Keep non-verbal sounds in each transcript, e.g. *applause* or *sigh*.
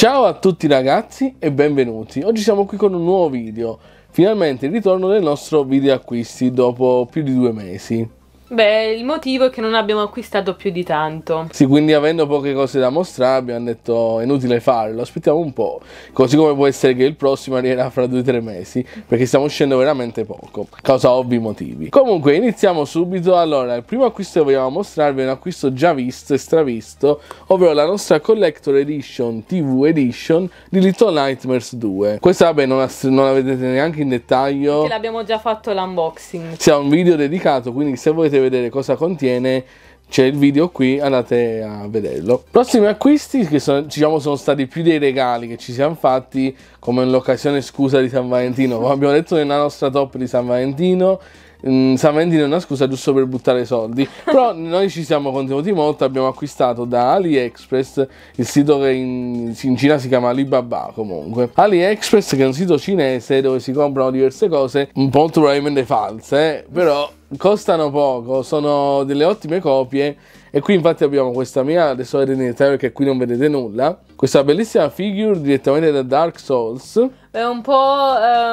Ciao a tutti ragazzi e benvenuti. Oggi siamo qui con un nuovo video. Finalmente il ritorno del nostro video acquisti dopo più di due mesi. Beh, il motivo è che non abbiamo acquistato più di tanto. Sì, quindi avendo poche cose da mostrare abbiamo detto è inutile farlo, aspettiamo un po'. Così come può essere che il prossimo arriverà fra due o tre mesi, perché stiamo uscendo veramente poco, causa ovvi motivi. Comunque, iniziamo subito. Allora, il primo acquisto che vogliamo mostrarvi è un acquisto già visto e stravisto, ovvero la nostra Collector Edition TV Edition di Little Nightmares 2. Questa, vabbè, non, non la vedete neanche in dettaglio. Che l'abbiamo già fatto l'unboxing. C'è un video dedicato, quindi se volete volete vedere cosa contiene c'è il video qui, andate a vederlo. Prossimi acquisti che sono, diciamo, sono stati più dei regali che ci siamo fatti come l'occasione scusa di San Valentino, come abbiamo detto nella nostra top di San Valentino, mh, San Valentino è una scusa giusto per buttare soldi. *laughs* Però noi ci siamo contenuti molto, abbiamo acquistato da AliExpress il sito che in, in Cina si chiama Alibaba comunque. AliExpress che è un sito cinese dove si comprano diverse cose, molto probabilmente false, eh. però costano poco, sono delle ottime copie e qui infatti abbiamo questa mia, adesso la vedete perché qui non vedete nulla, questa bellissima figure direttamente da Dark Souls. È un po'...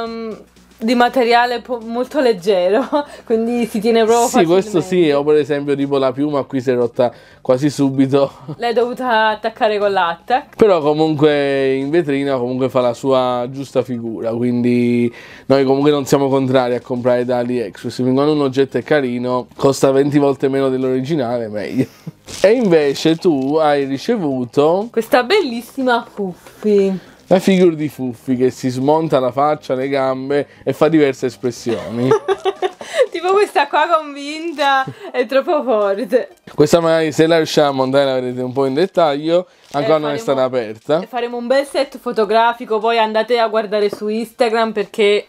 Um di materiale po- molto leggero, *laughs* quindi si tiene proprio Sì, facilmente. questo sì, o per esempio tipo la piuma qui si è rotta quasi subito. *laughs* L'hai dovuta attaccare con l'attack. Però comunque in vetrina comunque fa la sua giusta figura, quindi noi comunque non siamo contrari a comprare da AliExpress, quando un oggetto è carino, costa 20 volte meno dell'originale, meglio. *laughs* E invece tu hai ricevuto Questa bellissima Puffy. La figura di Fuffi che si smonta la faccia, le gambe e fa diverse espressioni. *laughs* tipo questa qua convinta è troppo forte. Questa magari se la riusciamo a montare la vedete un po' in dettaglio, eh, ancora eh, non è stata aperta. Eh, faremo un bel set fotografico, poi andate a guardare su Instagram perché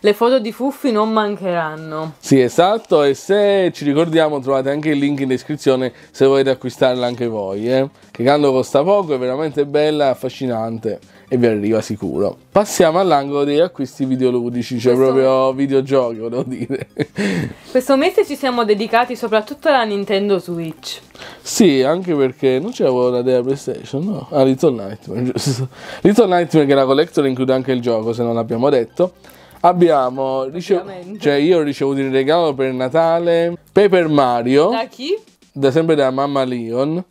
le foto di Fuffi non mancheranno. Sì, esatto, e se ci ricordiamo trovate anche il link in descrizione se volete acquistarla anche voi, eh? che quando costa poco, è veramente bella e affascinante e vi arriva sicuro. Passiamo all'angolo degli acquisti videoludici, cioè Questo... proprio videogiochi, volevo dire. Questo mese ci siamo dedicati soprattutto alla Nintendo Switch. Sì, anche perché non c'avevo la della PlayStation, no? Ah, Little Nightmare, *laughs* giusto. Little Nightmare che la collector include anche il gioco, se non l'abbiamo detto. Abbiamo ricevuto, cioè io ho ricevuto il regalo per Natale Paper Mario. Da chi? Da sempre da mamma Leon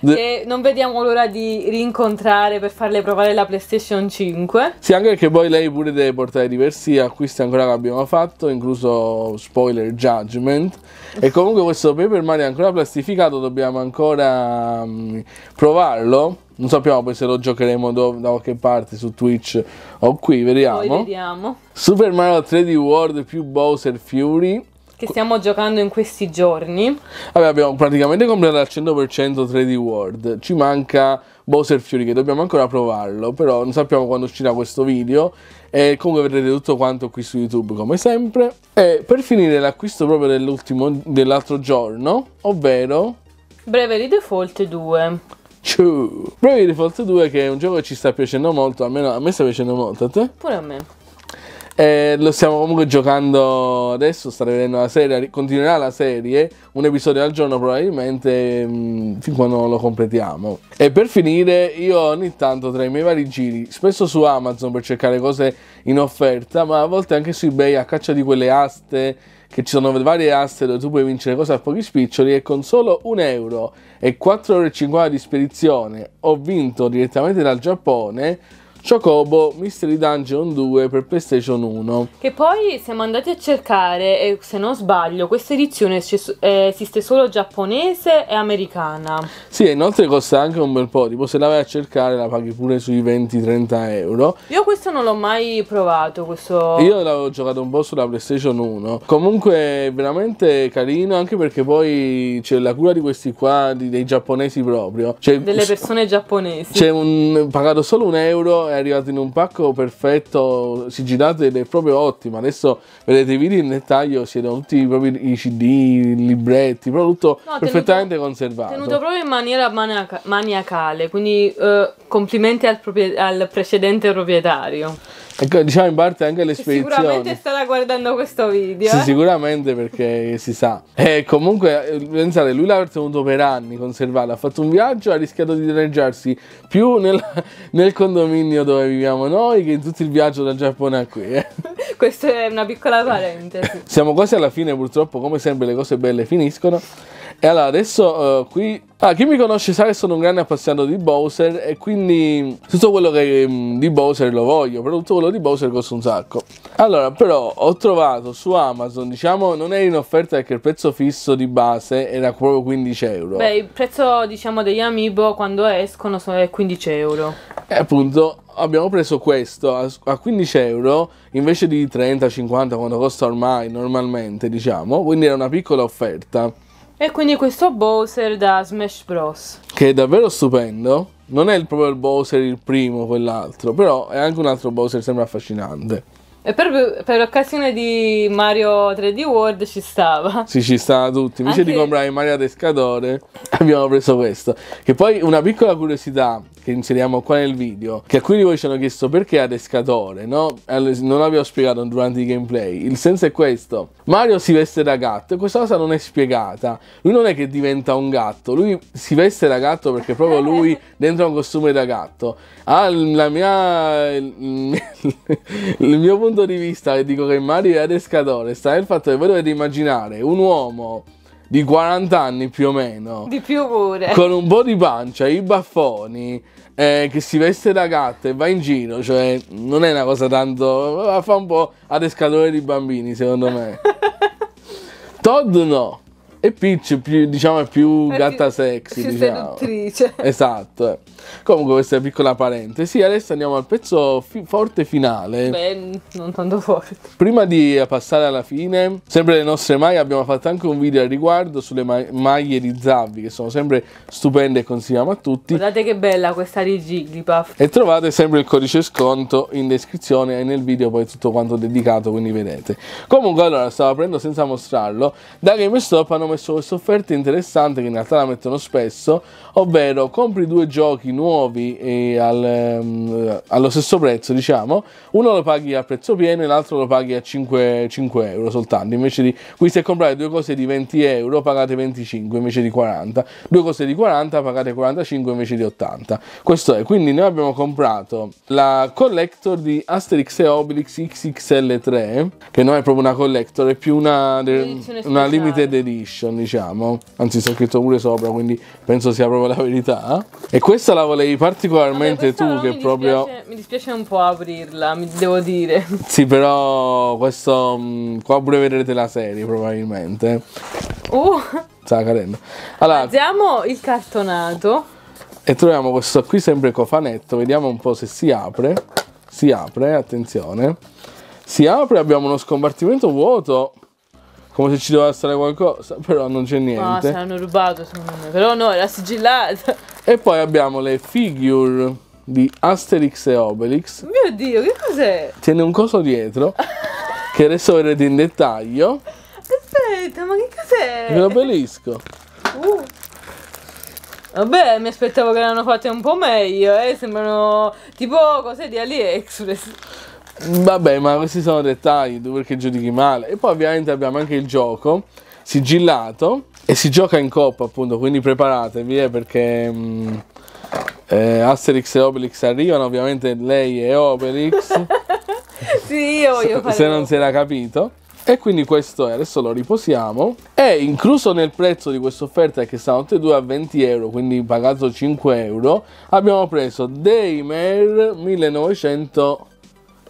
e non vediamo l'ora di rincontrare per farle provare la PlayStation 5. Sì, anche perché poi lei pure deve portare diversi acquisti ancora che abbiamo fatto, incluso spoiler Judgment. E *laughs* comunque questo Paper Mario è ancora plastificato, dobbiamo ancora um, provarlo. Non sappiamo poi se lo giocheremo do- da qualche parte su Twitch o qui, vediamo. Poi vediamo. Super Mario 3D World più Bowser Fury che stiamo giocando in questi giorni. Vabbè, abbiamo praticamente completato al 100% 3D World. Ci manca Bowser Fury che dobbiamo ancora provarlo, però non sappiamo quando uscirà questo video e comunque vedrete tutto quanto qui su YouTube come sempre. E per finire l'acquisto proprio dell'ultimo dell'altro giorno, ovvero Breve di Default 2. Breve di Default 2 che è un gioco che ci sta piacendo molto, almeno a me sta piacendo molto, a te? Pure a me. Eh, lo stiamo comunque giocando adesso, sta vedendo la serie, continuerà la serie, un episodio al giorno probabilmente, mh, mm, fin quando lo completiamo. E per finire, io ogni tanto tra i miei vari giri, spesso su Amazon per cercare cose in offerta, ma a volte anche su eBay a caccia di quelle aste che ci sono varie aste dove tu puoi vincere cose a pochi spiccioli e con solo 1 euro e 4,50 euro di spedizione ho vinto direttamente dal Giappone Chocobo Mystery Dungeon 2 per PlayStation 1. Che poi siamo andati a cercare, e se non sbaglio, questa edizione eh, esiste solo giapponese e americana. Sì, e inoltre costa anche un bel po', tipo se la vai a cercare la paghi pure sui 20-30 euro. Io questo non l'ho mai provato, questo... Io l'avevo giocato un po' sulla PlayStation 1. Comunque veramente carino, anche perché poi c'è la cura di questi qua, dei giapponesi proprio. C'è, Delle persone giapponesi. C'è un... pagato solo un euro è arrivato in un pacco perfetto, sigillato ed è proprio ottimo. Adesso vedete i video in dettaglio, c'erano tutti proprio i CD, i libretti, proprio tutto no, perfettamente tenuto, conservato. Tenuto proprio in maniera maniaca- maniacale, quindi eh, complimenti al, proprie- al precedente proprietario. Ecco, diciamo in parte anche l'esperienza. Sicuramente starà guardando questo video. Sì, eh? sicuramente perché si sa. E eh, comunque, pensate, lui l'ha tenuto per anni, conservarlo. Ha fatto un viaggio, ha rischiato di danneggiarsi più nel, nel, condominio dove viviamo noi che in tutto il viaggio dal Giappone a qui. Eh. *laughs* Questa è una piccola parentesi. Siamo quasi alla fine, purtroppo, come sempre le cose belle finiscono. E allora adesso uh, qui... Ah, chi mi conosce sa che sono un grande appassionato di Bowser e quindi tutto quello che, um, di Bowser lo voglio, però tutto quello di Bowser costa un sacco. Allora, però ho trovato su Amazon, diciamo, non era in offerta perché il prezzo fisso di base era proprio 15 euro. Beh, il prezzo, diciamo, degli amiibo quando escono sono 15 euro. E appunto abbiamo preso questo a 15 euro invece di 30-50 quando costa ormai normalmente, diciamo, quindi era una piccola offerta. E quindi questo Bowser da Smash Bros. Che è davvero stupendo. Non è il proprio il Bowser il primo, quell'altro, però è anche un altro Bowser, sembra affascinante. E per, per occasione di Mario 3D World ci stava. Sì, ci stava tutti. Invece anche... di comprare Mario Pescatore abbiamo preso questo. Che poi una piccola curiosità che inseriamo qua nel video, che alcuni di voi ci hanno chiesto perché adescatore, no? Non abbiamo spiegato durante i gameplay. Il senso è questo. Mario si veste da gatto e questa cosa non è spiegata. Lui non è che diventa un gatto, lui si veste da gatto perché proprio lui *laughs* dentro ha un costume da gatto. Ah, la mia... il mio punto di vista che dico che Mario è adescatore sta nel fatto che voi dovete immaginare un uomo di 40 anni più o meno. Di più pure. Con un po' di pancia, i baffoni, eh, che si veste da gatta e va in giro, cioè non è una cosa tanto... fa un po' adescatore di bambini secondo me. *laughs* Todd no. E Peach più, diciamo, è più gatta sexy. Più diciamo. seduttrice. *laughs* Esatto. Comunque questa è piccola parentesi. Adesso andiamo al pezzo fi- forte finale. Beh, non tanto forte. Prima di passare alla fine, sempre le nostre maglie, abbiamo fatto anche un video al riguardo sulle ma- maglie di Zabbi, che sono sempre stupende e consigliamo a tutti. Guardate che bella questa di Jigglypuff. E trovate sempre il codice sconto in descrizione e nel video poi tutto quanto dedicato, quindi vedete. Comunque allora, stavo aprendo senza mostrarlo. Da GameStop hanno messo questa offerta interessante che in realtà la mettono spesso, ovvero compri due giochi nuovi eh, al, um, allo stesso prezzo, diciamo, uno lo paghi a prezzo pieno e l'altro lo paghi a 5, 5 euro soltanto, invece di, qui se comprate due cose di 20 euro pagate 25 invece di 40, due cose di 40 pagate 45 invece di 80, questo è, quindi noi abbiamo comprato la collector di Asterix e Obelix XXL3, che non è proprio una collector, è più una, una limited edition fashion diciamo anzi c'è scritto pure sopra quindi penso sia proprio la verità eh. e questa la volevi particolarmente Vabbè, tu che mi proprio dispiace, mi dispiace un po' aprirla mi devo dire *laughs* sì però questo mm, qua pure vedrete la serie probabilmente uh. Sta cadendo allora vediamo il cartonato e troviamo questo qui sempre cofanetto vediamo un po' se si apre si apre attenzione si apre abbiamo uno scompartimento vuoto come se ci doveva essere qualcosa, però non c'è niente. no, se l'hanno rubato secondo me, però no, era sigillata. E poi abbiamo le figure di Asterix e Obelix. Mio Dio, che cos'è? Tiene un coso dietro, *laughs* che adesso vedrete in dettaglio. Aspetta, ma che cos'è? L'obelisco. Uh. Vabbè, mi aspettavo che l'hanno fatte un po' meglio, eh? Sembrano tipo cose di AliExpress. Vabbè, ma questi sono dettagli, tu perché giudichi male. E poi ovviamente abbiamo anche il gioco sigillato e si gioca in coppa appunto, quindi preparatevi eh, perché mh, mm, eh, Asterix e Obelix arrivano, ovviamente lei è Obelix. *laughs* sì, io voglio fare. Se non si era capito. E quindi questo è, adesso lo riposiamo. E incluso nel prezzo di questa offerta che stanno tutti e a 20 euro, quindi pagato 5 euro, abbiamo preso Daymare 1900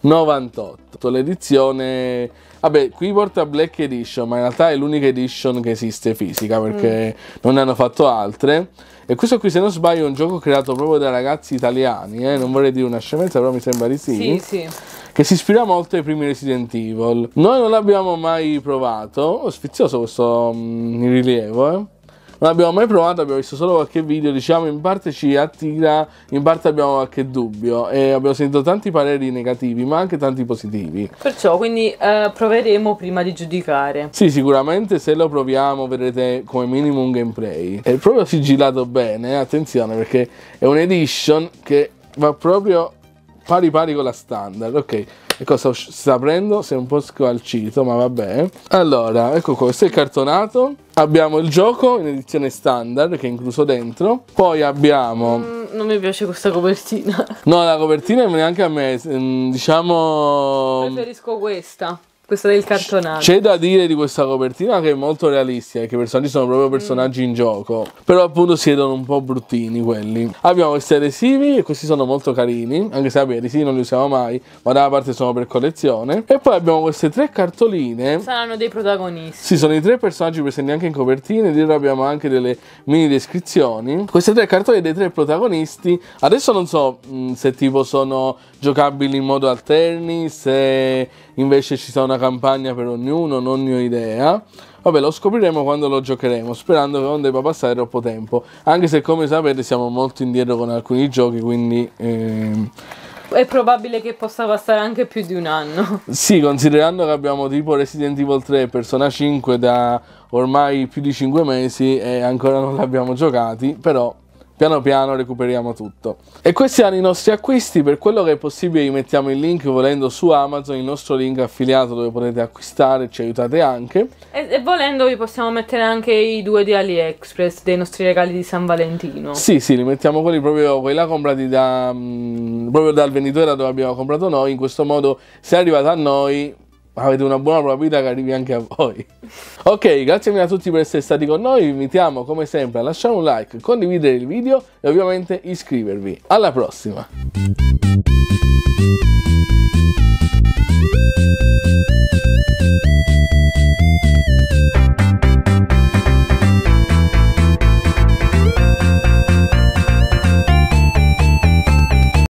98 l'edizione vabbè qui porta Black Edition ma in realtà è l'unica edition che esiste fisica perché mm. non ne hanno fatto altre e questo qui se non sbaglio è un gioco creato proprio da ragazzi italiani eh? non vorrei dire una scemenza però mi sembra di sì, sì, sì. che si ispira molto ai primi Resident Evil noi non l'abbiamo mai provato oh, sfizioso questo mh, mm, rilievo eh non abbiamo mai provato, abbiamo visto solo qualche video, diciamo in parte ci attira, in parte abbiamo qualche dubbio e abbiamo sentito tanti pareri negativi ma anche tanti positivi. Perciò quindi eh, proveremo prima di giudicare. Sì, sicuramente se lo proviamo vedrete come minimo un gameplay. È proprio sigillato bene, attenzione perché è un'edition che va proprio pari pari con la standard, ok. E cosa sta aprendo? Sei un po' squalcito, ma vabbè. Allora, ecco questo è cartonato. Abbiamo il gioco in edizione standard che è incluso dentro. Poi abbiamo. Mm, non mi piace questa copertina. No, la copertina neanche a me. Mm, diciamo. Preferisco questa. Questo del cartonato. C'è da dire di questa copertina che è molto realistica, che i personaggi sono proprio mm. personaggi mm. in gioco. Però appunto si vedono un po' bruttini quelli. Abbiamo questi adesivi e questi sono molto carini, anche se vabbè, adesivi non li usiamo mai, ma da una parte sono per collezione. E poi abbiamo queste tre cartoline. Saranno dei protagonisti. Sì, sono i tre personaggi presenti anche in copertina, dietro abbiamo anche delle mini descrizioni. Queste tre cartoline dei tre protagonisti, adesso non so mh, mm, se tipo sono giocabili in modo alterni, se invece ci sarà una campagna per ognuno, non ne ho idea. Vabbè, lo scopriremo quando lo giocheremo, sperando che non debba passare troppo tempo. Anche se, come sapete, siamo molto indietro con alcuni giochi, quindi. Ehm... È probabile che possa passare anche più di un anno. *laughs* Sì, considerando che abbiamo tipo Resident Evil 3 e Persona 5 da ormai più di 5 mesi e ancora non li abbiamo giocati, però piano piano recuperiamo tutto. E questi erano i nostri acquisti, per quello che è possibile vi mettiamo il link volendo su Amazon, il nostro link affiliato dove potete acquistare, ci aiutate anche. E, e volendo vi possiamo mettere anche i due di AliExpress, dei nostri regali di San Valentino. Sì, sì, li mettiamo quelli proprio, quelli là comprati da, mh, mm, proprio dal venditore da dove abbiamo comprato noi, in questo modo se arrivate a noi avete una buona probabilità che arrivi anche a voi. *laughs* Ok, grazie mille a tutti per essere stati con noi, vi invitiamo come sempre a lasciare un like, condividere il video e ovviamente iscrivervi. Alla prossima!